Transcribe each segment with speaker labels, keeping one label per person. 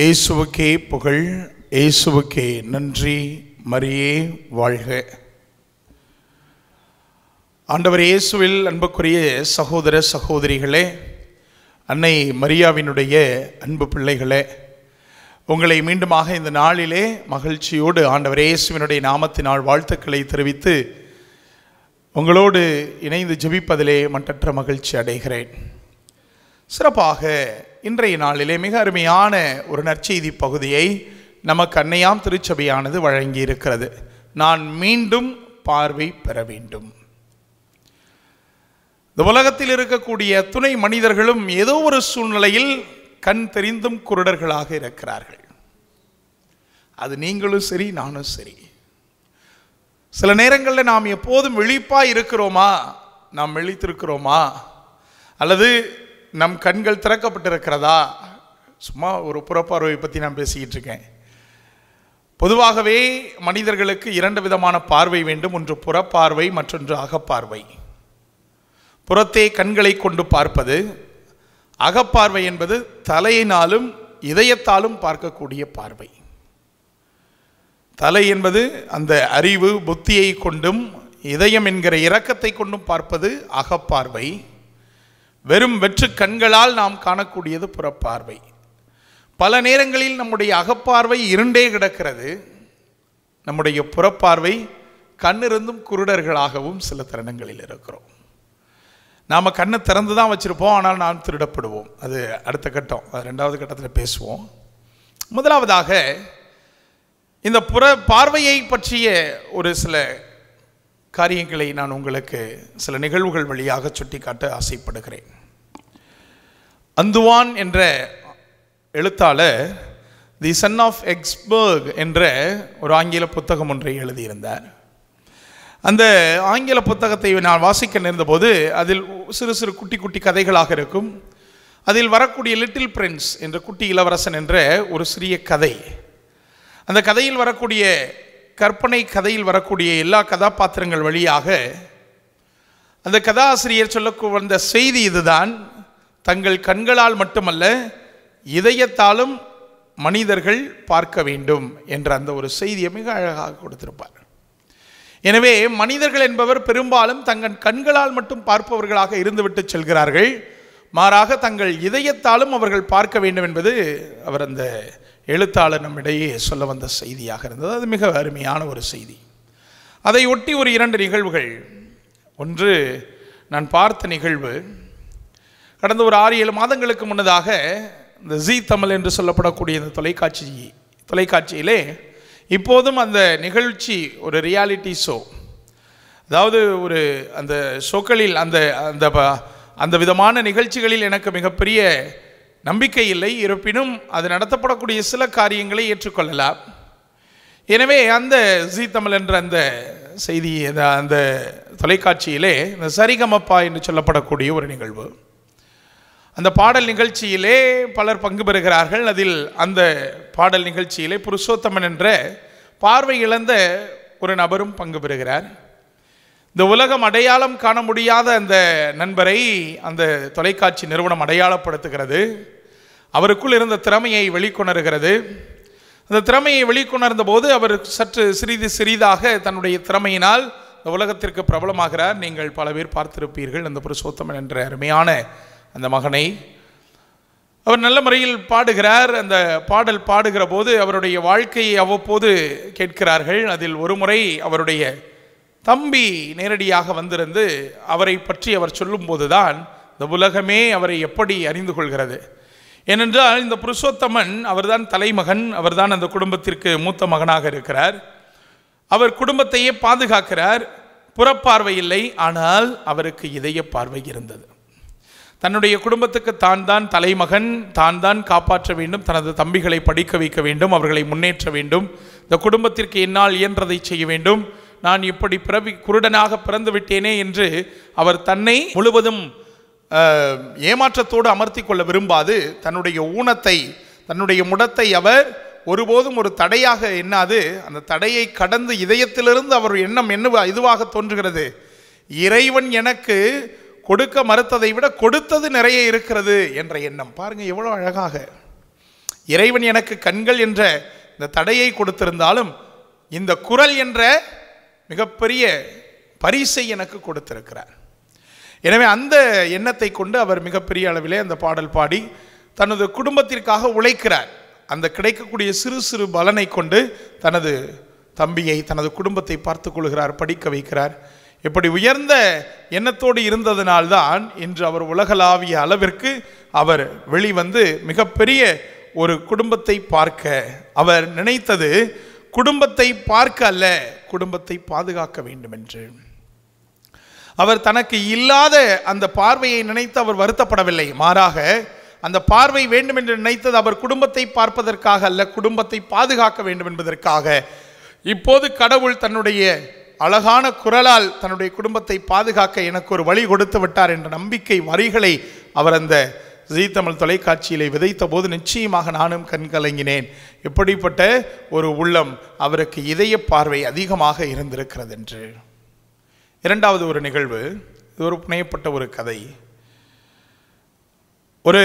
Speaker 1: இயேசுவுக்கே புகழ் இயேசுவுக்கே நன்றி மரியே வாழ்க ஆண்டவர் இயேசுவில் அன்புக்குரிய சகோதர சகோதரிகளே அன்னை மரியாவினுடைய அன்பு பிள்ளைகளே உங்களை மீண்டுமாக இந்த நாளிலே மகிழ்ச்சியோடு ஆண்டவர் இயேசுவினுடைய நாமத்தினால் வாழ்த்துக்களை தெரிவித்து உங்களோடு இணைந்து ஜெபிப்பதிலே மட்டற்ற மகிழ்ச்சி அடைகிறேன் சிறப்பாக இன்றைய நாளிலே மிக அருமையான ஒரு நற்செய்தி பகுதியை நமக்கு அன்னையாம் திருச்சபையானது வழங்கி இருக்கிறது நான் மீண்டும் பார்வை பெற வேண்டும் இந்த உலகத்தில் இருக்கக்கூடிய துணை மனிதர்களும் ஏதோ ஒரு சூழ்நிலையில் கண் தெரிந்தும் குருடர்களாக இருக்கிறார்கள் அது நீங்களும் சரி நானும் சரி சில நேரங்களில் நாம் எப்போதும் விழிப்பாக இருக்கிறோமா நாம் விழித்திருக்கிறோமா அல்லது நம் கண்கள் திறக்கப்பட்டிருக்கிறதா சும்மா ஒரு புறப்பார்வை பற்றி நான் பேசிக்கிட்டு இருக்கேன் பொதுவாகவே மனிதர்களுக்கு இரண்டு விதமான பார்வை வேண்டும் ஒன்று புறப்பார்வை மற்றொன்று அகப்பார்வை புறத்தே கண்களை கொண்டு பார்ப்பது அகப்பார்வை என்பது தலையினாலும் இதயத்தாலும் பார்க்கக்கூடிய பார்வை தலை என்பது அந்த அறிவு புத்தியை கொண்டும் இதயம் என்கிற இரக்கத்தை கொண்டும் பார்ப்பது அகப்பார்வை வெறும் வெற்று கண்களால் நாம் காணக்கூடியது புறப்பார்வை பல நேரங்களில் நம்முடைய அகப்பார்வை இருண்டே கிடக்கிறது நம்முடைய புறப்பார்வை கண்ணிருந்தும் குருடர்களாகவும் சில தருணங்களில் இருக்கிறோம் நாம் கண்ணை திறந்து தான் வச்சுருப்போம் ஆனால் நாம் திருடப்படுவோம் அது அடுத்த கட்டம் அது ரெண்டாவது கட்டத்தில் பேசுவோம் முதலாவதாக இந்த புற பார்வையை பற்றிய ஒரு சில காரியங்களை நான் உங்களுக்கு சில நிகழ்வுகள் வழியாக சுட்டிக்காட்ட ஆசைப்படுகிறேன் அந்துவான் என்ற எழுத்தாளர் தி சன் ஆஃப் எக்ஸ்பர்க் என்ற ஒரு ஆங்கில புத்தகம் ஒன்றை எழுதியிருந்தார் அந்த ஆங்கில புத்தகத்தை நான் வாசிக்க நேர்ந்தபோது அதில் சிறு சிறு குட்டி குட்டி கதைகளாக இருக்கும் அதில் வரக்கூடிய லிட்டில் பிரின்ஸ் என்ற குட்டி இளவரசன் என்ற ஒரு சிறிய கதை அந்த கதையில் வரக்கூடிய கற்பனை கதையில் வரக்கூடிய எல்லா கதாபாத்திரங்கள் வழியாக அந்த கதாசிரியர் சொல்ல வந்த செய்தி இதுதான் தங்கள் கண்களால் மட்டுமல்ல இதயத்தாலும் மனிதர்கள் பார்க்க வேண்டும் என்ற அந்த ஒரு செய்தியை மிக அழகாக கொடுத்திருப்பார் எனவே மனிதர்கள் என்பவர் பெரும்பாலும் தங்கள் கண்களால் மட்டும் பார்ப்பவர்களாக இருந்துவிட்டு செல்கிறார்கள் மாறாக தங்கள் இதயத்தாலும் அவர்கள் பார்க்க வேண்டும் என்பது அவர் அந்த எழுத்தாளர் நம்மிடையே சொல்ல வந்த செய்தியாக இருந்தது அது மிக அருமையான ஒரு செய்தி அதை ஒட்டி ஒரு இரண்டு நிகழ்வுகள் ஒன்று நான் பார்த்த நிகழ்வு கடந்த ஒரு ஆறு ஏழு மாதங்களுக்கு முன்னதாக இந்த ஜி தமிழ் என்று சொல்லப்படக்கூடிய இந்த தொலைக்காட்சி தொலைக்காட்சியிலே இப்போதும் அந்த நிகழ்ச்சி ஒரு ரியாலிட்டி ஷோ அதாவது ஒரு அந்த ஷோக்களில் அந்த அந்த அந்த விதமான நிகழ்ச்சிகளில் எனக்கு மிகப்பெரிய நம்பிக்கை இல்லை இருப்பினும் அது நடத்தப்படக்கூடிய சில காரியங்களை ஏற்றுக்கொள்ளலாம் எனவே அந்த ஜி தமிழ் என்ற அந்த செய்தி அந்த தொலைக்காட்சியிலே இந்த சரிகமப்பா என்று சொல்லப்படக்கூடிய ஒரு நிகழ்வு அந்த பாடல் நிகழ்ச்சியிலே பலர் பங்கு பெறுகிறார்கள் அதில் அந்த பாடல் நிகழ்ச்சியிலே புருஷோத்தமன் என்ற பார்வை இழந்த ஒரு நபரும் பங்கு பெறுகிறார் இந்த உலகம் அடையாளம் காண முடியாத அந்த நண்பரை அந்த தொலைக்காட்சி நிறுவனம் அடையாளப்படுத்துகிறது அவருக்குள் இருந்த திறமையை வெளிக்கொணர்கிறது அந்த திறமையை வெளிக்கொணர்ந்த போது அவர் சற்று சிறிது சிறிதாக தன்னுடைய திறமையினால் இந்த உலகத்திற்கு பிரபலமாகிறார் நீங்கள் பல பேர் பார்த்திருப்பீர்கள் அந்த புருஷோத்தமன் என்ற அருமையான அந்த மகனை அவர் நல்ல முறையில் பாடுகிறார் அந்த பாடல் பாடுகிற போது அவருடைய வாழ்க்கையை அவ்வப்போது கேட்கிறார்கள் அதில் ஒரு முறை அவருடைய தம்பி நேரடியாக வந்திருந்து அவரை பற்றி அவர் சொல்லும்போதுதான் இந்த உலகமே அவரை எப்படி அறிந்து கொள்கிறது ஏனென்றால் இந்த புருஷோத்தமன் அவர்தான் தலைமகன் அவர்தான் அந்த குடும்பத்திற்கு மூத்த மகனாக இருக்கிறார் அவர் குடும்பத்தையே பாதுகாக்கிறார் புறப்பார்வை இல்லை ஆனால் அவருக்கு இதய பார்வை இருந்தது தன்னுடைய குடும்பத்துக்கு தான் தான் தலைமகன் தான் தான் காப்பாற்ற வேண்டும் தனது தம்பிகளை படிக்க வைக்க வேண்டும் அவர்களை முன்னேற்ற வேண்டும் இந்த குடும்பத்திற்கு என்னால் இயன்றதை செய்ய வேண்டும் நான் இப்படி பிறவி குருடனாக பிறந்து விட்டேனே என்று அவர் தன்னை முழுவதும் ஏமாற்றத்தோடு அமர்த்தி கொள்ள விரும்பாது தன்னுடைய ஊனத்தை தன்னுடைய முடத்தை அவர் ஒருபோதும் ஒரு தடையாக எண்ணாது அந்த தடையை கடந்து இதயத்திலிருந்து அவர் எண்ணம் என்ன இதுவாக தோன்றுகிறது இறைவன் எனக்கு கொடுக்க மறுத்ததை விட கொடுத்தது நிறைய இருக்கிறது என்ற எண்ணம் பாருங்கள் எவ்வளோ அழகாக இறைவன் எனக்கு கண்கள் என்ற இந்த தடையை கொடுத்திருந்தாலும் இந்த குரல் என்ற மிகப்பெரிய பரிசை எனக்கு கொடுத்திருக்கிறார் எனவே அந்த எண்ணத்தை கொண்டு அவர் மிகப்பெரிய அளவிலே அந்த பாடல் பாடி தனது குடும்பத்திற்காக உழைக்கிறார் அந்த கிடைக்கக்கூடிய சிறு சிறு பலனை கொண்டு தனது தம்பியை தனது குடும்பத்தை பார்த்து கொள்கிறார் படிக்க வைக்கிறார் இப்படி உயர்ந்த எண்ணத்தோடு இருந்ததினால்தான் இன்று அவர் உலகளாவிய அளவிற்கு அவர் வெளிவந்து மிகப்பெரிய ஒரு குடும்பத்தை பார்க்க அவர் நினைத்தது குடும்பத்தை பார்க்க அல்ல குடும்பத்தை பாதுகாக்க வேண்டும் என்று அவர் தனக்கு இல்லாத அந்த பார்வையை நினைத்து அவர் வருத்தப்படவில்லை மாறாக அந்த பார்வை வேண்டும் என்று நினைத்தது அவர் குடும்பத்தை பார்ப்பதற்காக அல்ல குடும்பத்தை பாதுகாக்க வேண்டும் என்பதற்காக இப்போது கடவுள் தன்னுடைய அழகான குரலால் தன்னுடைய குடும்பத்தை பாதுகாக்க எனக்கு ஒரு வழி கொடுத்து விட்டார் என்ற நம்பிக்கை வரிகளை அவர் அந்த ஜீ தமிழ் தொலைக்காட்சியிலே விதைத்த போது நிச்சயமாக நானும் கண்கலங்கினேன் எப்படிப்பட்ட ஒரு உள்ளம் அவருக்கு இதய பார்வை அதிகமாக இருந்திருக்கிறது என்று இரண்டாவது ஒரு நிகழ்வு இது ஒரு புனையப்பட்ட ஒரு கதை ஒரு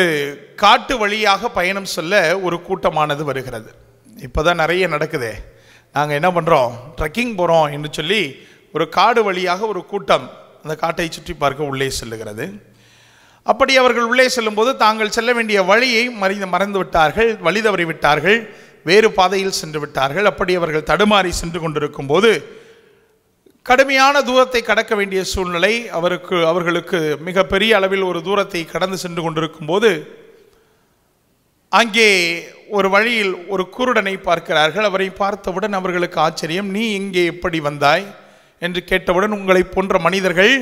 Speaker 1: காட்டு வழியாக பயணம் சொல்ல ஒரு கூட்டமானது வருகிறது இப்போ தான் நிறைய நடக்குதே நாங்கள் என்ன பண்ணுறோம் ட்ரெக்கிங் போகிறோம் என்று சொல்லி ஒரு காடு வழியாக ஒரு கூட்டம் அந்த காட்டை சுற்றி பார்க்க உள்ளே செல்லுகிறது அப்படி அவர்கள் உள்ளே செல்லும்போது தாங்கள் செல்ல வேண்டிய வழியை மறைந்து மறந்து விட்டார்கள் வழி விட்டார்கள் வேறு பாதையில் சென்று விட்டார்கள் அப்படி அவர்கள் தடுமாறி சென்று கொண்டிருக்கும் போது கடுமையான தூரத்தை கடக்க வேண்டிய சூழ்நிலை அவருக்கு அவர்களுக்கு மிகப்பெரிய அளவில் ஒரு தூரத்தை கடந்து சென்று கொண்டிருக்கும் போது அங்கே ஒரு வழியில் ஒரு குருடனை பார்க்கிறார்கள் அவரை பார்த்தவுடன் அவர்களுக்கு ஆச்சரியம் நீ இங்கே எப்படி வந்தாய் என்று கேட்டவுடன் உங்களைப் போன்ற மனிதர்கள்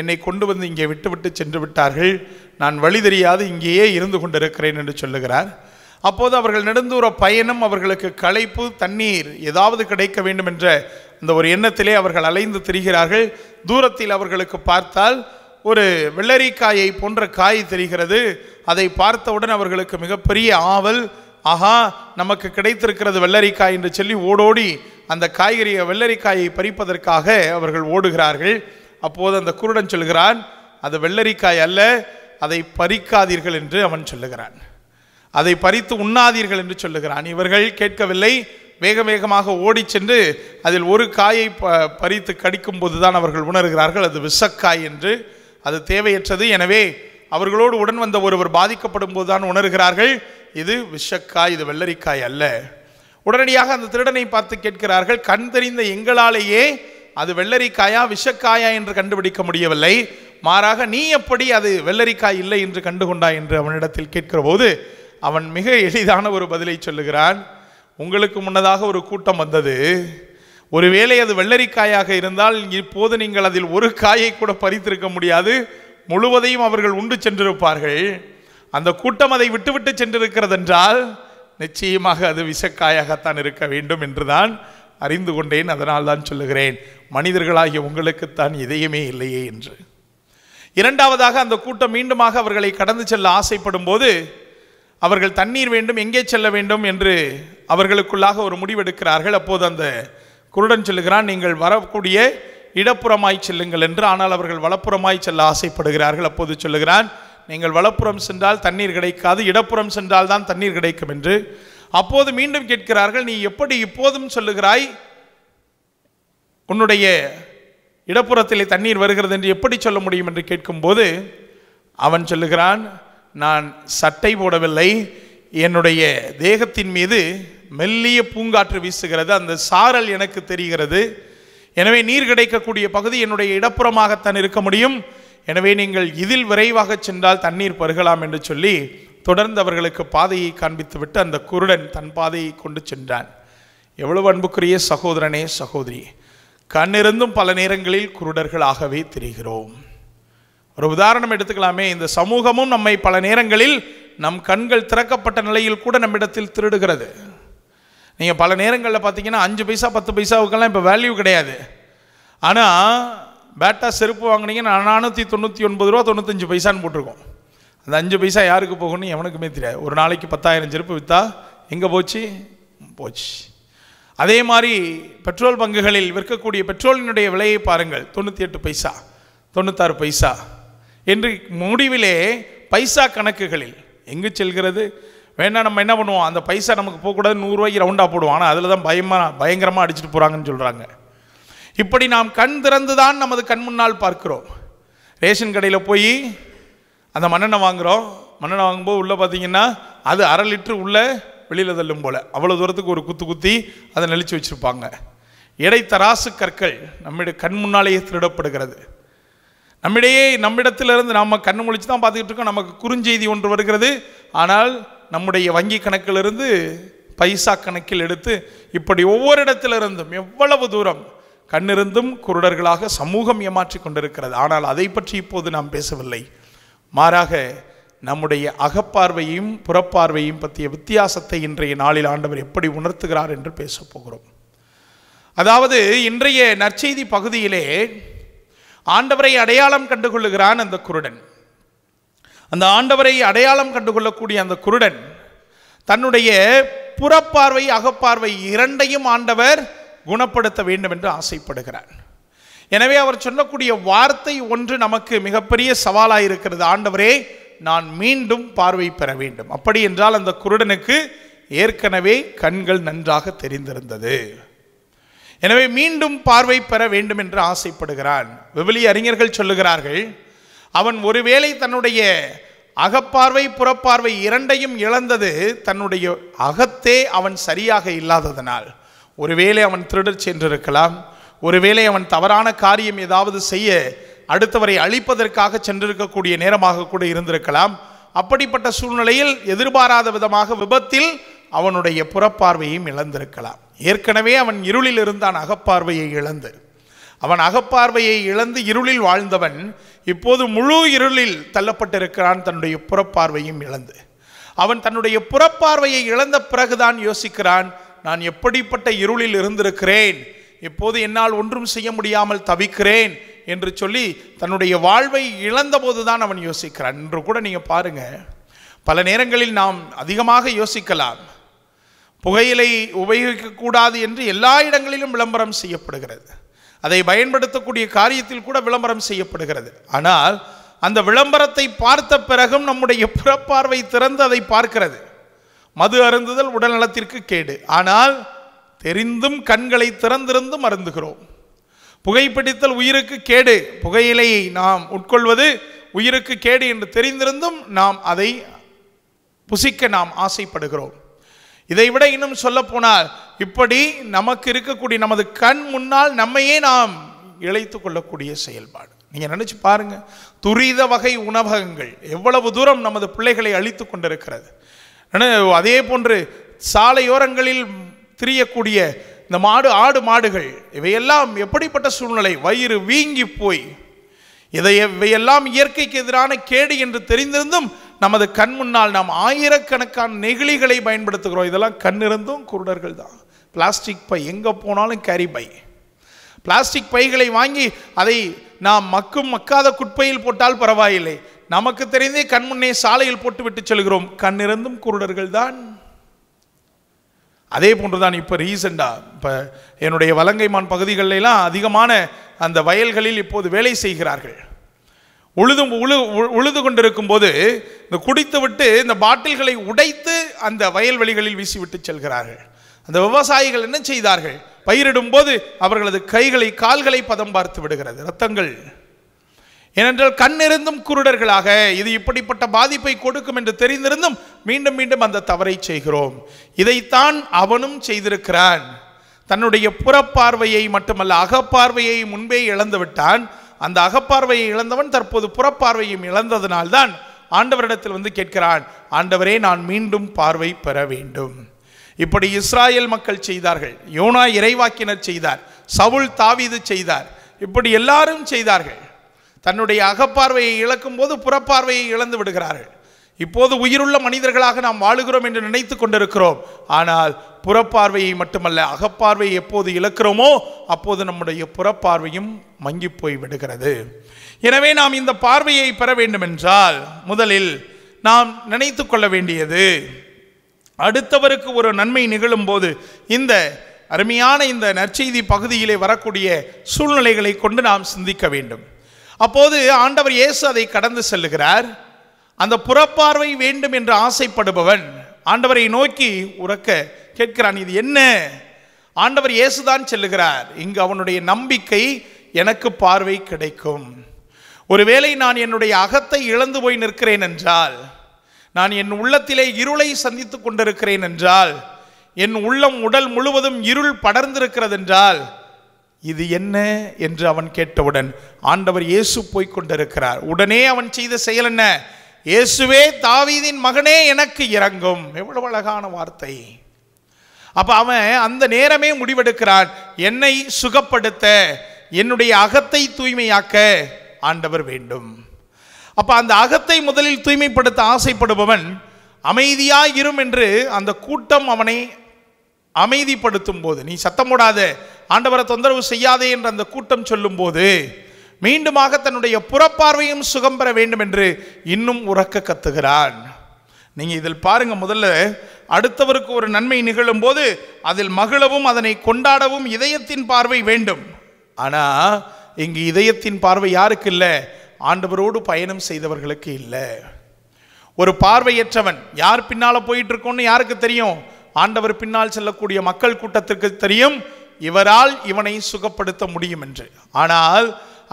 Speaker 1: என்னை கொண்டு வந்து இங்கே விட்டுவிட்டு சென்று விட்டார்கள் நான் வழி தெரியாது இங்கேயே இருந்து கொண்டிருக்கிறேன் என்று சொல்லுகிறார் அப்போது அவர்கள் நெடுந்தூர பயணம் அவர்களுக்கு களைப்பு தண்ணீர் ஏதாவது கிடைக்க வேண்டும் என்ற அந்த ஒரு எண்ணத்திலே அவர்கள் அலைந்து திரிகிறார்கள் தூரத்தில் அவர்களுக்கு பார்த்தால் ஒரு வெள்ளரிக்காயை போன்ற காய் தெரிகிறது அதை பார்த்தவுடன் அவர்களுக்கு மிகப்பெரிய ஆவல் ஆஹா நமக்கு கிடைத்திருக்கிறது வெள்ளரிக்காய் என்று சொல்லி ஓடோடி அந்த காய்கறியை வெள்ளரிக்காயை பறிப்பதற்காக அவர்கள் ஓடுகிறார்கள் அப்போது அந்த குருடன் சொல்கிறான் அது வெள்ளரிக்காய் அல்ல அதை பறிக்காதீர்கள் என்று அவன் சொல்லுகிறான் அதை பறித்து உண்ணாதீர்கள் என்று சொல்லுகிறான் இவர்கள் கேட்கவில்லை வேக வேகமாக ஓடி சென்று அதில் ஒரு காயை ப பறித்து கடிக்கும்போது தான் அவர்கள் உணர்கிறார்கள் அது விஷக்காய் என்று அது தேவையற்றது எனவே அவர்களோடு உடன் வந்த ஒருவர் பாதிக்கப்படும் போது தான் உணர்கிறார்கள் இது விஷக்காய் இது வெள்ளரிக்காய் அல்ல உடனடியாக அந்த திருடனை பார்த்து கேட்கிறார்கள் கண் தெரிந்த எங்களாலேயே அது வெள்ளரிக்காயா விஷக்காயா என்று கண்டுபிடிக்க முடியவில்லை மாறாக நீ எப்படி அது வெள்ளரிக்காய் இல்லை என்று கண்டுகொண்டாய் என்று அவனிடத்தில் கேட்கிற போது அவன் மிக எளிதான ஒரு பதிலை சொல்லுகிறான் உங்களுக்கு முன்னதாக ஒரு கூட்டம் வந்தது ஒருவேளை அது வெள்ளரிக்காயாக இருந்தால் இப்போது நீங்கள் அதில் ஒரு காயை கூட பறித்திருக்க முடியாது முழுவதையும் அவர்கள் உண்டு சென்றிருப்பார்கள் அந்த கூட்டம் அதை விட்டுவிட்டு சென்றிருக்கிறதென்றால் நிச்சயமாக அது விஷக்காயாகத்தான் இருக்க வேண்டும் என்றுதான் அறிந்து கொண்டேன் அதனால் தான் சொல்லுகிறேன் மனிதர்களாகிய உங்களுக்குத்தான் இதயமே இல்லையே என்று இரண்டாவதாக அந்த கூட்டம் மீண்டுமாக அவர்களை கடந்து செல்ல ஆசைப்படும் போது அவர்கள் தண்ணீர் வேண்டும் எங்கே செல்ல வேண்டும் என்று அவர்களுக்குள்ளாக ஒரு முடிவெடுக்கிறார்கள் அப்போது அந்த குருடன் சொல்லுகிறான் நீங்கள் வரக்கூடிய இடப்புறமாய் செல்லுங்கள் என்று ஆனால் அவர்கள் வலப்புறமாய் செல்ல ஆசைப்படுகிறார்கள் அப்போது சொல்லுகிறான் நீங்கள் வலப்புறம் சென்றால் தண்ணீர் கிடைக்காது இடப்புறம் சென்றால் தான் தண்ணீர் கிடைக்கும் என்று அப்போது மீண்டும் கேட்கிறார்கள் நீ எப்படி இப்போதும் சொல்லுகிறாய் உன்னுடைய இடப்புறத்திலே தண்ணீர் வருகிறது என்று எப்படி சொல்ல முடியும் என்று கேட்கும்போது அவன் சொல்லுகிறான் நான் சட்டை போடவில்லை என்னுடைய தேகத்தின் மீது மெல்லிய பூங்காற்று வீசுகிறது அந்த சாரல் எனக்கு தெரிகிறது எனவே நீர் கிடைக்கக்கூடிய பகுதி என்னுடைய இடப்புறமாகத்தான் இருக்க முடியும் எனவே நீங்கள் இதில் விரைவாக சென்றால் தண்ணீர் பருகலாம் என்று சொல்லி தொடர்ந்து அவர்களுக்கு பாதையை காண்பித்துவிட்டு அந்த குருடன் தன் பாதையை கொண்டு சென்றான் எவ்வளவு அன்புக்குரிய சகோதரனே சகோதரி கண்ணிருந்தும் பல நேரங்களில் குருடர்களாகவே தெரிகிறோம் ஒரு உதாரணம் எடுத்துக்கலாமே இந்த சமூகமும் நம்மை பல நேரங்களில் நம் கண்கள் திறக்கப்பட்ட நிலையில் கூட நம்மிடத்தில் திருடுகிறது நீங்கள் பல நேரங்களில் பார்த்தீங்கன்னா அஞ்சு பைசா பத்து பைசாவுக்கெல்லாம் இப்போ வேல்யூ கிடையாது ஆனால் பேட்டா செருப்பு வாங்கினீங்கன்னா நானூற்றி தொண்ணூற்றி ஒன்பது ரூபா தொண்ணூத்தஞ்சு பைசான்னு போட்டிருக்கோம் அந்த அஞ்சு பைசா யாருக்கு போகணும்னு எவனுக்குமே தெரியாது ஒரு நாளைக்கு பத்தாயிரம் செருப்பு விற்றா எங்கே போச்சு போச்சு அதே மாதிரி பெட்ரோல் பங்குகளில் விற்கக்கூடிய பெட்ரோலினுடைய விலையை பாருங்கள் தொண்ணூற்றி எட்டு பைசா தொண்ணூத்தாறு பைசா என்று முடிவிலே பைசா கணக்குகளில் எங்கு செல்கிறது வேணால் நம்ம என்ன பண்ணுவோம் அந்த பைசா நமக்கு போகக்கூடாது நூறுரூவாய்க்கு ரவுண்டாக போடுவோம் ஆனால் அதில் தான் பயமாக பயங்கரமாக அடிச்சுட்டு போகிறாங்கன்னு சொல்கிறாங்க இப்படி நாம் கண் திறந்து தான் நமது கண் முன்னால் பார்க்கிறோம் ரேஷன் கடையில் போய் அந்த மண்ணெண்ணை வாங்குகிறோம் மண்ணெண்ணை வாங்கும்போது உள்ளே பார்த்தீங்கன்னா அது அரை லிட்டர் உள்ளே வெளியில் தள்ளும் போல் அவ்வளோ தூரத்துக்கு ஒரு குத்து குத்தி அதை நெளிச்சு வச்சுருப்பாங்க இடைத்தராசு கற்கள் நம்மிட கண் முன்னாலேயே திருடப்படுகிறது நம்மிடையே நம்மிடத்திலிருந்து நாம் கண் முழிச்சு தான் பார்த்துக்கிட்டு இருக்கோம் நமக்கு குறுஞ்செய்தி ஒன்று வருகிறது ஆனால் நம்முடைய வங்கி கணக்கிலிருந்து பைசா கணக்கில் எடுத்து இப்படி ஒவ்வொரு இடத்திலிருந்தும் எவ்வளவு தூரம் கண்ணிருந்தும் குருடர்களாக சமூகம் ஏமாற்றி கொண்டிருக்கிறது ஆனால் அதை பற்றி இப்போது நாம் பேசவில்லை மாறாக நம்முடைய அகப்பார்வையும் புறப்பார்வையும் பற்றிய வித்தியாசத்தை இன்றைய நாளில் ஆண்டவர் எப்படி உணர்த்துகிறார் என்று பேசப் போகிறோம் அதாவது இன்றைய நற்செய்தி பகுதியிலே ஆண்டவரை அடையாளம் கண்டுகொள்ளுகிறான் அந்த குருடன் அந்த ஆண்டவரை அடையாளம் கண்டுகொள்ளக்கூடிய அந்த குருடன் தன்னுடைய புறப்பார்வை அகப்பார்வை இரண்டையும் ஆண்டவர் குணப்படுத்த வேண்டும் என்று ஆசைப்படுகிறார் எனவே அவர் சொல்லக்கூடிய வார்த்தை ஒன்று நமக்கு மிகப்பெரிய சவாலாக இருக்கிறது ஆண்டவரே நான் மீண்டும் பார்வை பெற வேண்டும் அப்படி என்றால் அந்த குருடனுக்கு ஏற்கனவே கண்கள் நன்றாக தெரிந்திருந்தது எனவே மீண்டும் பார்வை பெற வேண்டும் என்று ஆசைப்படுகிறான் விவிலிய அறிஞர்கள் சொல்லுகிறார்கள் அவன் ஒருவேளை தன்னுடைய அகப்பார்வை புறப்பார்வை இரண்டையும் இழந்தது தன்னுடைய அகத்தே அவன் சரியாக இல்லாததனால் ஒருவேளை அவன் திருடர் சென்றிருக்கலாம் ஒருவேளை அவன் தவறான காரியம் ஏதாவது செய்ய அடுத்தவரை அழிப்பதற்காக சென்றிருக்கக்கூடிய நேரமாக கூட இருந்திருக்கலாம் அப்படிப்பட்ட சூழ்நிலையில் எதிர்பாராத விதமாக விபத்தில் அவனுடைய புறப்பார்வையும் இழந்திருக்கலாம் ஏற்கனவே அவன் இருளில் இருந்தான் அகப்பார்வையை இழந்து அவன் அகப்பார்வையை இழந்து இருளில் வாழ்ந்தவன் இப்போது முழு இருளில் தள்ளப்பட்டிருக்கிறான் தன்னுடைய புறப்பார்வையும் இழந்து அவன் தன்னுடைய புறப்பார்வையை இழந்த பிறகுதான் யோசிக்கிறான் நான் எப்படிப்பட்ட இருளில் இருந்திருக்கிறேன் இப்போது என்னால் ஒன்றும் செய்ய முடியாமல் தவிக்கிறேன் என்று சொல்லி தன்னுடைய வாழ்வை இழந்தபோது தான் அவன் யோசிக்கிறான் என்று கூட நீங்கள் பாருங்கள் பல நேரங்களில் நாம் அதிகமாக யோசிக்கலாம் புகையிலை உபயோகிக்கக்கூடாது என்று எல்லா இடங்களிலும் விளம்பரம் செய்யப்படுகிறது அதை பயன்படுத்தக்கூடிய காரியத்தில் கூட விளம்பரம் செய்யப்படுகிறது ஆனால் அந்த விளம்பரத்தை பார்த்த பிறகும் நம்முடைய புறப்பார்வை திறந்து அதை பார்க்கிறது மது அருந்துதல் உடல்நலத்திற்கு கேடு ஆனால் தெரிந்தும் கண்களை திறந்திருந்தும் அருந்துகிறோம் புகைப்பிடித்தல் உயிருக்கு கேடு புகையிலையை நாம் உட்கொள்வது உயிருக்கு கேடு என்று தெரிந்திருந்தும் நாம் அதை புசிக்க நாம் ஆசைப்படுகிறோம் இதைவிட இன்னும் சொல்ல போனால் இப்படி நமக்கு இருக்கக்கூடிய நமது கண் முன்னால் நம்மையே நாம் இழைத்து கொள்ளக்கூடிய செயல்பாடு நீங்கள் நினச்சி பாருங்க துரித வகை உணவகங்கள் எவ்வளவு தூரம் நமது பிள்ளைகளை அழித்து கொண்டிருக்கிறது அதே போன்று சாலையோரங்களில் திரியக்கூடிய இந்த மாடு ஆடு மாடுகள் இவையெல்லாம் எப்படிப்பட்ட சூழ்நிலை வயிறு வீங்கி போய் இதை இவையெல்லாம் இயற்கைக்கு எதிரான கேடு என்று தெரிந்திருந்தும் நமது கண் முன்னால் நாம் ஆயிரக்கணக்கான நெகிழிகளை பயன்படுத்துகிறோம் இதெல்லாம் கண்ணிருந்தும் குருடர்கள் தான் பிளாஸ்டிக் பை எங்கே போனாலும் கரி பை பிளாஸ்டிக் பைகளை வாங்கி அதை நாம் மக்கும் மக்காத குட்பையில் போட்டால் பரவாயில்லை நமக்கு தெரிந்தே கண்முன்னே சாலையில் போட்டு விட்டு செல்கிறோம் கண்ணிருந்தும் குருடர்கள் தான் அதே போன்று தான் இப்போ ரீசெண்டாக இப்போ என்னுடைய வலங்கைமான் பகுதிகளிலாம் அதிகமான அந்த வயல்களில் இப்போது வேலை செய்கிறார்கள் உழுதும் உழு உழுது கொண்டிருக்கும் போது இந்த குடித்து விட்டு இந்த பாட்டில்களை உடைத்து அந்த வயல்வெளிகளில் வீசிவிட்டு செல்கிறார்கள் அந்த விவசாயிகள் என்ன செய்தார்கள் பயிரிடும் போது அவர்களது கைகளை கால்களை பதம் பார்த்து விடுகிறது ரத்தங்கள் ஏனென்றால் கண்ணிருந்தும் குருடர்களாக இது இப்படிப்பட்ட பாதிப்பை கொடுக்கும் என்று தெரிந்திருந்தும் மீண்டும் மீண்டும் அந்த தவறை செய்கிறோம் இதைத்தான் அவனும் செய்திருக்கிறான் தன்னுடைய புறப்பார்வையை மட்டுமல்ல அகப்பார்வையை முன்பே இழந்து விட்டான் அந்த அகப்பார்வையை இழந்தவன் தற்போது புறப்பார்வையும் இழந்ததனால்தான் ஆண்டவரிடத்தில் வந்து கேட்கிறான் ஆண்டவரே நான் மீண்டும் பார்வை பெற வேண்டும் இப்படி இஸ்ராயல் மக்கள் செய்தார்கள் யோனா இறைவாக்கினர் செய்தார் சவுல் தாவிது செய்தார் இப்படி எல்லாரும் செய்தார்கள் தன்னுடைய அகப்பார்வையை இழக்கும் போது புறப்பார்வையை இழந்து விடுகிறார்கள் இப்போது உயிருள்ள மனிதர்களாக நாம் வாழுகிறோம் என்று நினைத்து கொண்டிருக்கிறோம் ஆனால் புறப்பார்வையை மட்டுமல்ல அகப்பார்வையை எப்போது இழக்கிறோமோ அப்போது நம்முடைய புறப்பார்வையும் மங்கி போய் விடுகிறது எனவே நாம் இந்த பார்வையை பெற வேண்டுமென்றால் முதலில் நாம் நினைத்து கொள்ள வேண்டியது அடுத்தவருக்கு ஒரு நன்மை நிகழும்போது இந்த அருமையான இந்த நற்செய்தி பகுதியிலே வரக்கூடிய சூழ்நிலைகளை கொண்டு நாம் சிந்திக்க வேண்டும் அப்போது ஆண்டவர் இயேசு அதை கடந்து செல்லுகிறார் அந்த புறப்பார்வை வேண்டும் என்று ஆசைப்படுபவன் ஆண்டவரை நோக்கி உறக்க கேட்கிறான் இது என்ன ஆண்டவர் இயேசுதான் செல்லுகிறார் இங்கு அவனுடைய நம்பிக்கை எனக்கு பார்வை கிடைக்கும் ஒருவேளை நான் என்னுடைய அகத்தை இழந்து போய் நிற்கிறேன் என்றால் நான் என் உள்ளத்திலே இருளை சந்தித்துக் கொண்டிருக்கிறேன் என்றால் என் உள்ளம் உடல் முழுவதும் இருள் படர்ந்திருக்கிறது என்றால் இது என்ன என்று அவன் கேட்டவுடன் ஆண்டவர் இயேசு கொண்டிருக்கிறார் உடனே அவன் செய்த செயல் என்ன இயேசுவே தாவீதின் மகனே எனக்கு இறங்கும் எவ்வளவு அழகான வார்த்தை அப்போ அவன் அந்த நேரமே முடிவெடுக்கிறான் என்னை சுகப்படுத்த என்னுடைய அகத்தை தூய்மையாக்க ஆண்டவர் வேண்டும் அப்போ அந்த அகத்தை முதலில் தூய்மைப்படுத்த ஆசைப்படுபவன் அமைதியாக இரும் என்று அந்த கூட்டம் அவனை அமைதிப்படுத்தும் போது நீ சத்தம் போடாத ஆண்டவரை தொந்தரவு செய்யாதே என்று அந்த கூட்டம் சொல்லும்போது மீண்டுமாக தன்னுடைய புறப்பார்வையும் சுகம் பெற வேண்டும் என்று இன்னும் உறக்க கத்துகிறான் நீங்கள் இதில் பாருங்கள் முதல்ல அடுத்தவருக்கு ஒரு நன்மை நிகழும் போது அதில் மகிழவும் அதனை கொண்டாடவும் இதயத்தின் பார்வை வேண்டும் ஆனால் இங்கு இதயத்தின் பார்வை யாருக்கு இல்லை ஆண்டவரோடு பயணம் செய்தவர்களுக்கு இல்லை ஒரு பார்வையற்றவன் யார் பின்னால் போயிட்டு இருக்கோன்னு யாருக்கு தெரியும் ஆண்டவர் பின்னால் செல்லக்கூடிய மக்கள் கூட்டத்திற்கு தெரியும் இவரால் இவனை சுகப்படுத்த முடியும் என்று ஆனால்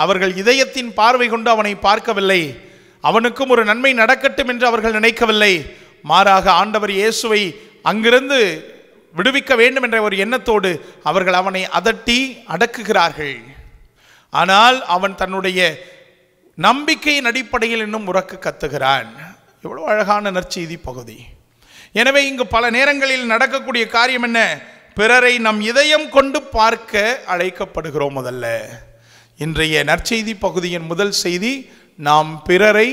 Speaker 1: அவர்கள் இதயத்தின் பார்வை கொண்டு அவனை பார்க்கவில்லை அவனுக்கும் ஒரு நன்மை நடக்கட்டும் என்று அவர்கள் நினைக்கவில்லை மாறாக ஆண்டவர் இயேசுவை அங்கிருந்து விடுவிக்க வேண்டும் என்ற ஒரு எண்ணத்தோடு அவர்கள் அவனை அதட்டி அடக்குகிறார்கள் ஆனால் அவன் தன்னுடைய நம்பிக்கையின் அடிப்படையில் இன்னும் உறக்க கத்துகிறான் இவ்வளோ அழகான நற்செய்தி பகுதி எனவே இங்கு பல நேரங்களில் நடக்கக்கூடிய காரியம் என்ன பிறரை நம் இதயம் கொண்டு பார்க்க அழைக்கப்படுகிறோம் முதல்ல இன்றைய நற்செய்தி பகுதியின் முதல் செய்தி நாம் பிறரை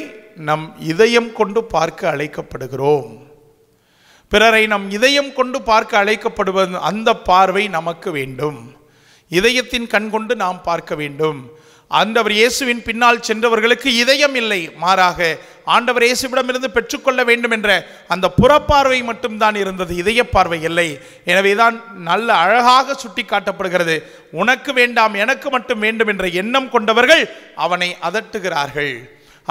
Speaker 1: நம் இதயம் கொண்டு பார்க்க அழைக்கப்படுகிறோம் பிறரை நம் இதயம் கொண்டு பார்க்க அழைக்கப்படுவது அந்த பார்வை நமக்கு வேண்டும் இதயத்தின் கண் கொண்டு நாம் பார்க்க வேண்டும் ஆண்டவர் இயேசுவின் பின்னால் சென்றவர்களுக்கு இதயம் இல்லை மாறாக ஆண்டவர் இயேசுவிடமிருந்து பெற்றுக்கொள்ள வேண்டும் என்ற அந்த புறப்பார்வை மட்டும்தான் இருந்தது இதய பார்வை இல்லை எனவேதான் நல்ல அழகாக சுட்டி காட்டப்படுகிறது உனக்கு வேண்டாம் எனக்கு மட்டும் வேண்டும் என்ற எண்ணம் கொண்டவர்கள் அவனை அதட்டுகிறார்கள்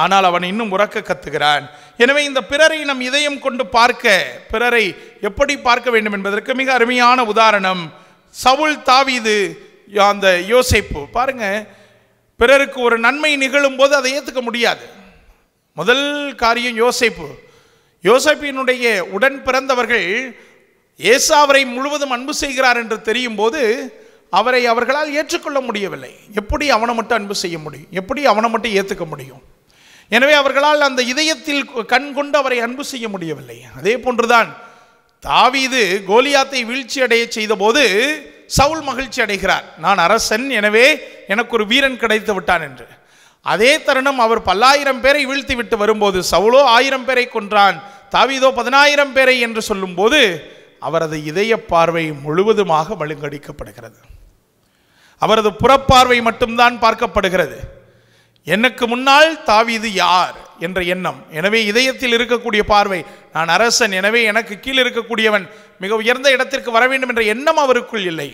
Speaker 1: ஆனால் அவன் இன்னும் உறக்க கத்துகிறான் எனவே இந்த பிறரை நம் இதயம் கொண்டு பார்க்க பிறரை எப்படி பார்க்க வேண்டும் என்பதற்கு மிக அருமையான உதாரணம் சவுல் தாவீது அந்த யோசிப்பு பாருங்கள் பிறருக்கு ஒரு நன்மை நிகழும் போது அதை ஏற்றுக்க முடியாது முதல் காரியம் யோசைப்பு யோசைப்பினுடைய உடன் பிறந்தவர்கள் ஏசாவரை முழுவதும் அன்பு செய்கிறார் என்று தெரியும் போது அவரை அவர்களால் ஏற்றுக்கொள்ள முடியவில்லை எப்படி அவனை மட்டும் அன்பு செய்ய முடியும் எப்படி அவனை மட்டும் ஏற்றுக்க முடியும் எனவே அவர்களால் அந்த இதயத்தில் கண் கொண்டு அவரை அன்பு செய்ய முடியவில்லை அதே போன்றுதான் தாவீது கோலியாத்தை செய்த போது சவுல் மகிழ்ச்சி அடைகிறார் நான் அரசன் எனவே எனக்கு ஒரு வீரன் கிடைத்து விட்டான் என்று அதே தருணம் அவர் பல்லாயிரம் பேரை வீழ்த்தி விட்டு வரும்போது சவுலோ ஆயிரம் பேரை கொன்றான் தாவீதோ பதினாயிரம் பேரை என்று சொல்லும்போது அவரது இதய பார்வை முழுவதுமாக வழுங்கடிக்கப்படுகிறது அவரது புறப்பார்வை மட்டும்தான் பார்க்கப்படுகிறது எனக்கு முன்னால் தாவீது யார் என்ற எண்ணம் எனவே இதயத்தில் இருக்கக்கூடிய பார்வை நான் அரசன் எனவே எனக்கு கீழ் இருக்கக்கூடியவன் மிக உயர்ந்த இடத்திற்கு வர வேண்டும் என்ற எண்ணம் அவருக்குள் இல்லை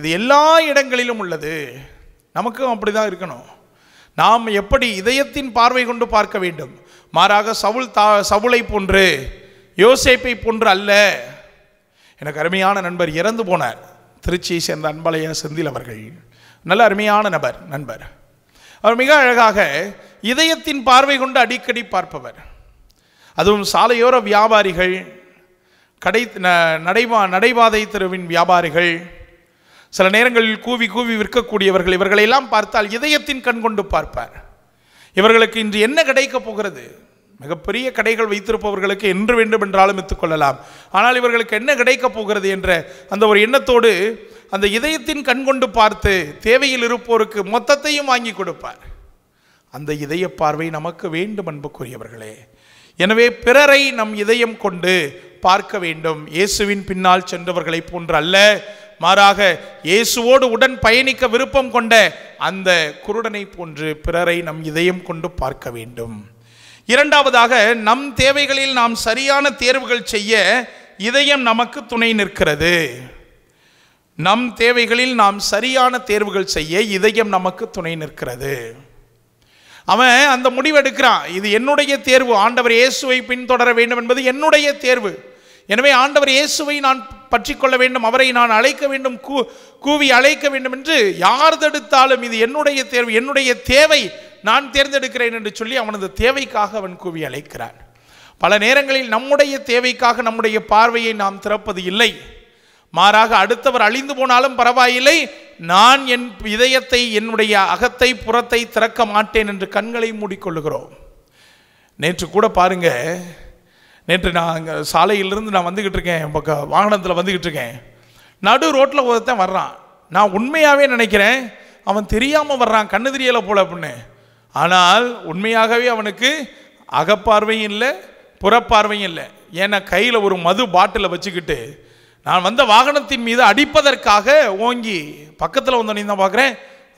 Speaker 1: இது எல்லா இடங்களிலும் உள்ளது நமக்கும் அப்படி தான் இருக்கணும் நாம் எப்படி இதயத்தின் பார்வை கொண்டு பார்க்க வேண்டும் மாறாக சவுல் தா சவுளை போன்று யோசேப்பை போன்று அல்ல எனக்கு அருமையான நண்பர் இறந்து போனார் திருச்சியை சேர்ந்த அன்பலைய செந்தில் அவர்கள் நல்ல அருமையான நபர் நண்பர் அவர் மிக அழகாக இதயத்தின் பார்வை கொண்டு அடிக்கடி பார்ப்பவர் அதுவும் சாலையோர வியாபாரிகள் கடை நடைபா நடைபாதை தெருவின் வியாபாரிகள் சில நேரங்களில் கூவி கூவி விற்கக்கூடியவர்கள் இவர்களையெல்லாம் பார்த்தால் இதயத்தின் கண் கொண்டு பார்ப்பார் இவர்களுக்கு இன்று என்ன கிடைக்கப் போகிறது மிகப்பெரிய கடைகள் வைத்திருப்பவர்களுக்கு என்று வேண்டும் என்றாலும் எத்துக்கொள்ளலாம் ஆனால் இவர்களுக்கு என்ன கிடைக்கப் போகிறது என்ற அந்த ஒரு எண்ணத்தோடு அந்த இதயத்தின் கண் கொண்டு பார்த்து தேவையில் இருப்போருக்கு மொத்தத்தையும் வாங்கி கொடுப்பார் அந்த இதய பார்வை நமக்கு வேண்டும் அன்புக்குரியவர்களே எனவே பிறரை நம் இதயம் கொண்டு பார்க்க வேண்டும் இயேசுவின் பின்னால் சென்றவர்களைப் போன்று அல்ல மாறாக இயேசுவோடு உடன் பயணிக்க விருப்பம் கொண்ட அந்த குருடனை போன்று பிறரை நம் இதயம் கொண்டு பார்க்க வேண்டும் இரண்டாவதாக நம் தேவைகளில் நாம் சரியான தேர்வுகள் செய்ய இதயம் நமக்கு துணை நிற்கிறது நம் தேவைகளில் நாம் சரியான தேர்வுகள் செய்ய இதயம் நமக்கு துணை நிற்கிறது அவன் அந்த முடிவு எடுக்கிறான் இது என்னுடைய தேர்வு ஆண்டவர் இயேசுவை பின்தொடர வேண்டும் என்பது என்னுடைய தேர்வு எனவே ஆண்டவர் இயேசுவை நான் பற்றி கொள்ள வேண்டும் அவரை நான் அழைக்க வேண்டும் கூ கூவி அழைக்க வேண்டும் என்று யார் தடுத்தாலும் இது என்னுடைய தேர்வு என்னுடைய தேவை நான் தேர்ந்தெடுக்கிறேன் என்று சொல்லி அவனது தேவைக்காக அவன் கூவி அழைக்கிறான் பல நேரங்களில் நம்முடைய தேவைக்காக நம்முடைய பார்வையை நாம் திறப்பது இல்லை மாறாக அடுத்தவர் அழிந்து போனாலும் பரவாயில்லை நான் என் இதயத்தை என்னுடைய அகத்தை புறத்தை திறக்க மாட்டேன் என்று கண்களை மூடிக்கொள்ளுகிறோம் நேற்று கூட பாருங்க நேற்று நான் அங்கே சாலையிலிருந்து நான் வந்துக்கிட்டு இருக்கேன் பக்கம் வாகனத்தில் வந்துக்கிட்டு இருக்கேன் நடு ரோட்டில் ஒருத்தன் வர்றான் நான் உண்மையாகவே நினைக்கிறேன் அவன் தெரியாமல் வர்றான் கண்ணு தெரியலை போல அப்படின்னு ஆனால் உண்மையாகவே அவனுக்கு அகப்பார்வையும் இல்லை புறப்பார்வையும் இல்லை ஏன்னா கையில் ஒரு மது பாட்டிலை வச்சுக்கிட்டு நான் வந்த வாகனத்தின் மீது அடிப்பதற்காக ஓங்கி பக்கத்தில் வந்த நீ தான் பார்க்குறேன்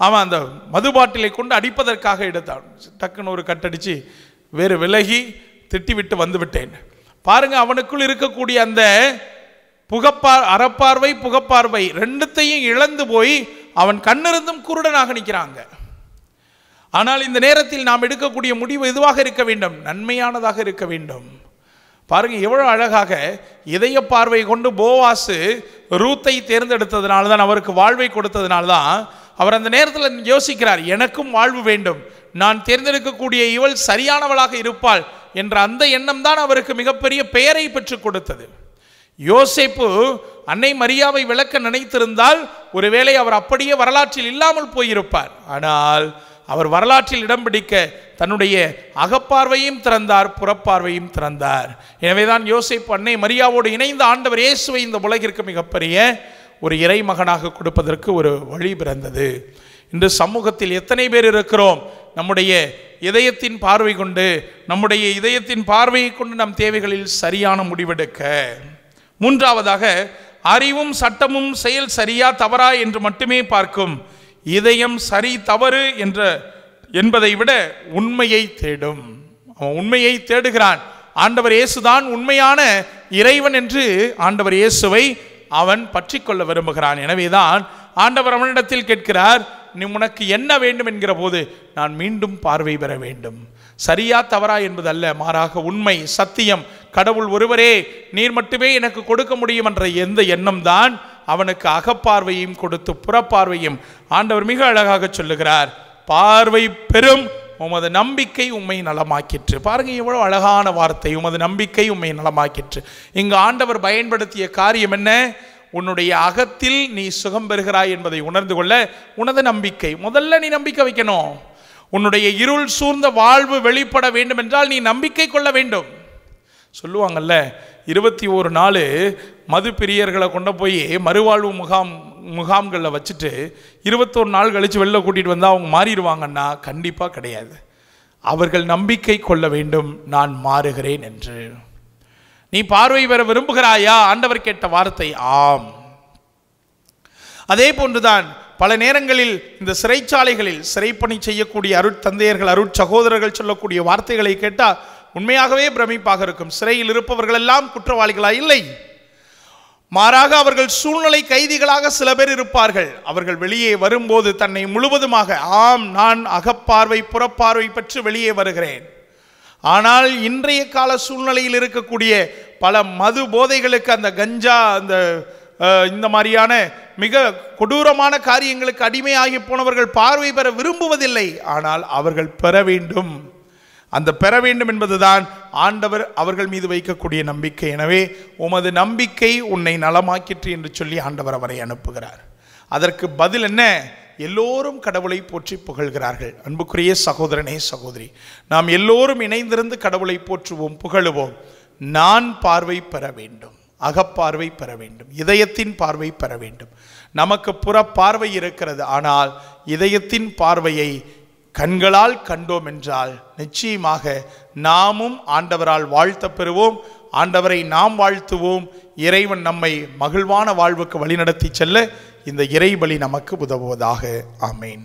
Speaker 1: அவன் அந்த மது பாட்டிலை கொண்டு அடிப்பதற்காக எடுத்தான் டக்குன்னு ஒரு கட்டடிச்சு வேறு விலகி திட்டிவிட்டு வந்துவிட்டேன் பாருங்கள் அவனுக்குள் இருக்கக்கூடிய அந்த புகப்பார் அறப்பார்வை புகப்பார்வை ரெண்டுத்தையும் இழந்து போய் அவன் கண்ணிருந்தும் குருடனாக நிற்கிறாங்க ஆனால் இந்த நேரத்தில் நாம் எடுக்கக்கூடிய முடிவு எதுவாக இருக்க வேண்டும் நன்மையானதாக இருக்க வேண்டும் பாருங்கள் இவ்வளோ அழகாக இதய பார்வை கொண்டு போவாசு ரூத்தை தேர்ந்தெடுத்ததுனால தான் அவருக்கு வாழ்வை கொடுத்ததுனால தான் அவர் அந்த நேரத்தில் யோசிக்கிறார் எனக்கும் வாழ்வு வேண்டும் நான் தேர்ந்தெடுக்கக்கூடிய இவள் சரியானவளாக இருப்பாள் என்ற அந்த எண்ணம் தான் அவருக்கு மிகப்பெரிய பெயரை பெற்றுக் கொடுத்தது யோசிப்பு அன்னை மரியாவை விளக்க நினைத்திருந்தால் ஒருவேளை அவர் அப்படியே வரலாற்றில் இல்லாமல் போயிருப்பார் ஆனால் அவர் வரலாற்றில் இடம் பிடிக்க தன்னுடைய அகப்பார்வையும் திறந்தார் புறப்பார்வையும் திறந்தார் எனவேதான் யோசிப்பு அன்னை மரியாவோடு இணைந்த ஆண்டவர் இயேசுவை இந்த உலகிற்கு மிகப்பெரிய ஒரு இறை மகனாக கொடுப்பதற்கு ஒரு வழி பிறந்தது இன்று சமூகத்தில் எத்தனை பேர் இருக்கிறோம் நம்முடைய இதயத்தின் பார்வை கொண்டு நம்முடைய இதயத்தின் பார்வையை கொண்டு நம் தேவைகளில் சரியான முடிவெடுக்க மூன்றாவதாக அறிவும் சட்டமும் செயல் சரியா தவறா என்று மட்டுமே பார்க்கும் இதயம் சரி தவறு என்ற என்பதை விட உண்மையை தேடும் அவன் உண்மையை தேடுகிறான் ஆண்டவர் இயேசுதான் உண்மையான இறைவன் என்று ஆண்டவர் இயேசுவை அவன் பற்றி கொள்ள விரும்புகிறான் எனவேதான் ஆண்டவர் அவனிடத்தில் கேட்கிறார் நீ உனக்கு என்ன வேண்டும் என்கிற போது நான் மீண்டும் பார்வை பெற வேண்டும் சரியா தவறா என்பதல்ல மாறாக உண்மை சத்தியம் கடவுள் ஒருவரே நீர் மட்டுமே எனக்கு கொடுக்க முடியும் என்ற எந்த எண்ணம் தான் அவனுக்கு அகப்பார்வையும் கொடுத்து புறப்பார்வையும் ஆண்டவர் மிக அழகாக சொல்லுகிறார் பார்வை பெரும் உமது நம்பிக்கை உண்மை நலமாக்கிற்று பாருங்க எவ்வளோ அழகான வார்த்தை உமது நம்பிக்கை உண்மை நலமாக்கிற்று இங்கு ஆண்டவர் பயன்படுத்திய காரியம் என்ன உன்னுடைய அகத்தில் நீ சுகம் பெறுகிறாய் என்பதை உணர்ந்து கொள்ள உனது நம்பிக்கை முதல்ல நீ நம்பிக்கை வைக்கணும் உன்னுடைய இருள் சூழ்ந்த வாழ்வு வெளிப்பட வேண்டும் என்றால் நீ நம்பிக்கை கொள்ள வேண்டும் சொல்லுவாங்கல்ல இருபத்தி ஒரு நாள் மது பிரியர்களை கொண்டு போய் மறுவாழ்வு முகாம் முகாம்களில் வச்சுட்டு இருபத்தோரு நாள் கழித்து வெளில கூட்டிகிட்டு வந்தால் அவங்க மாறிடுவாங்கன்னா கண்டிப்பாக கிடையாது அவர்கள் நம்பிக்கை கொள்ள வேண்டும் நான் மாறுகிறேன் என்று நீ பார்வை பெற விரும்புகிறாயா ஆண்டவர் கேட்ட வார்த்தை ஆம் அதே போன்றுதான் பல நேரங்களில் இந்த சிறைச்சாலைகளில் சிறைப்பணி செய்யக்கூடிய அருட்தந்தையர்கள் அருட்சகோதரர்கள் சொல்லக்கூடிய வார்த்தைகளை கேட்டால் உண்மையாகவே பிரமிப்பாக இருக்கும் சிறையில் இருப்பவர்கள் எல்லாம் குற்றவாளிகளா இல்லை மாறாக அவர்கள் சூழ்நிலை கைதிகளாக சில பேர் இருப்பார்கள் அவர்கள் வெளியே வரும்போது தன்னை முழுவதுமாக ஆம் நான் அகப்பார்வை புறப்பார்வை பற்றி வெளியே வருகிறேன் ஆனால் இன்றைய கால சூழ்நிலையில் இருக்கக்கூடிய பல மது போதைகளுக்கு அந்த கஞ்சா அந்த இந்த மாதிரியான மிக கொடூரமான காரியங்களுக்கு அடிமையாகி போனவர்கள் பார்வை பெற விரும்புவதில்லை ஆனால் அவர்கள் பெற வேண்டும் அந்த பெற வேண்டும் என்பதுதான் ஆண்டவர் அவர்கள் மீது வைக்கக்கூடிய நம்பிக்கை எனவே உமது நம்பிக்கை உன்னை நலமாக்கிற்று என்று சொல்லி ஆண்டவர் அவரை அனுப்புகிறார் அதற்கு பதில் என்ன எல்லோரும் கடவுளை போற்றி புகழ்கிறார்கள் அன்புக்குரிய சகோதரனே சகோதரி நாம் எல்லோரும் இணைந்திருந்து கடவுளை போற்றுவோம் புகழுவோம் நான் பார்வை பெற வேண்டும் அகப்பார்வை பெற வேண்டும் இதயத்தின் பார்வை பெற வேண்டும் நமக்கு புற பார்வை இருக்கிறது ஆனால் இதயத்தின் பார்வையை கண்களால் கண்டோம் என்றால் நிச்சயமாக நாமும் ஆண்டவரால் வாழ்த்த பெறுவோம் ஆண்டவரை நாம் வாழ்த்துவோம் இறைவன் நம்மை மகிழ்வான வாழ்வுக்கு வழிநடத்தி செல்ல இந்த இறைபலி நமக்கு உதவுவதாக ஆமேன்